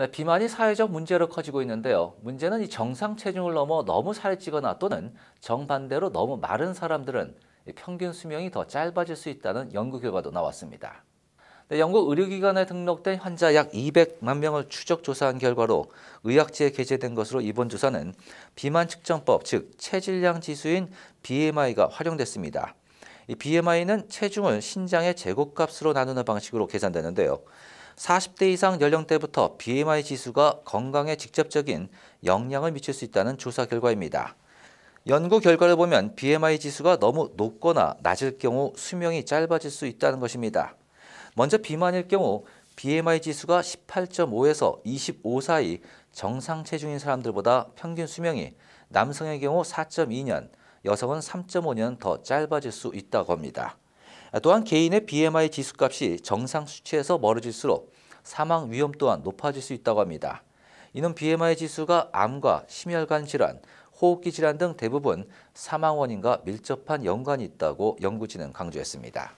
네, 비만이 사회적 문제로 커지고 있는데요. 문제는 이 정상 체중을 넘어 너무 살찌거나 또는 정반대로 너무 마른 사람들은 평균 수명이 더 짧아질 수 있다는 연구 결과도 나왔습니다. 네, 영국 의료기관에 등록된 환자 약 200만 명을 추적 조사한 결과로 의학지에 게재된 것으로 이번 조사는 비만 측정법, 즉 체질량 지수인 BMI가 활용됐습니다. 이 BMI는 체중을 신장의 제곱값으로 나누는 방식으로 계산되는데요. 40대 이상 연령대부터 BMI 지수가 건강에 직접적인 영향을 미칠 수 있다는 조사 결과입니다. 연구 결과를 보면 BMI 지수가 너무 높거나 낮을 경우 수명이 짧아질 수 있다는 것입니다. 먼저 비만일 경우 BMI 지수가 18.5에서 25 사이 정상 체중인 사람들보다 평균 수명이 남성의 경우 4.2년, 여성은 3.5년 더 짧아질 수 있다고 합니다. 또한 개인의 BMI 지수값이 정상 수치에서 멀어질수록 사망 위험 또한 높아질 수 있다고 합니다. 이는 BMI 지수가 암과 심혈관 질환, 호흡기 질환 등 대부분 사망 원인과 밀접한 연관이 있다고 연구진은 강조했습니다.